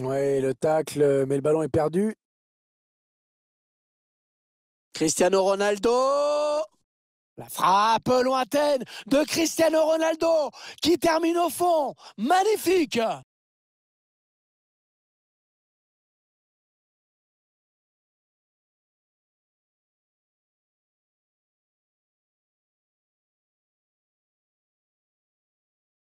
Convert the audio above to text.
Ouais, le tacle, euh, mais le ballon est perdu. Cristiano Ronaldo La frappe lointaine de Cristiano Ronaldo qui termine au fond. Magnifique